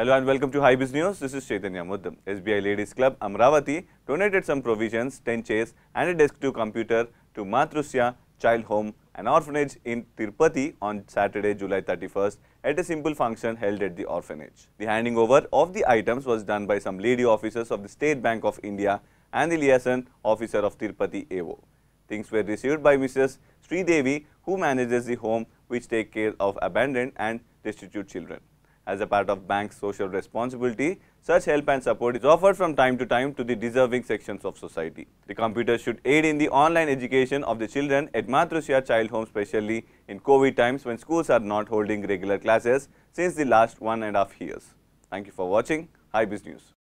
Hello and welcome to High Biz News. This is Chaitanya Muddam. SBI Ladies Club Amravati donated some provisions, 10 chairs and a desk-to computer to Matrusya Child Home, and orphanage in Tirupati on Saturday, July 31st at a simple function held at the orphanage. The handing over of the items was done by some lady officers of the State Bank of India and the liaison officer of Tirupati AO. Things were received by Mrs. Sri Devi, who manages the home which take care of abandoned and destitute children as a part of bank's social responsibility. Such help and support is offered from time to time to the deserving sections of society. The computer should aid in the online education of the children at Matrusya Child Home specially in COVID times when schools are not holding regular classes since the last one and a half years. Thank you for watching. Hi Biz News.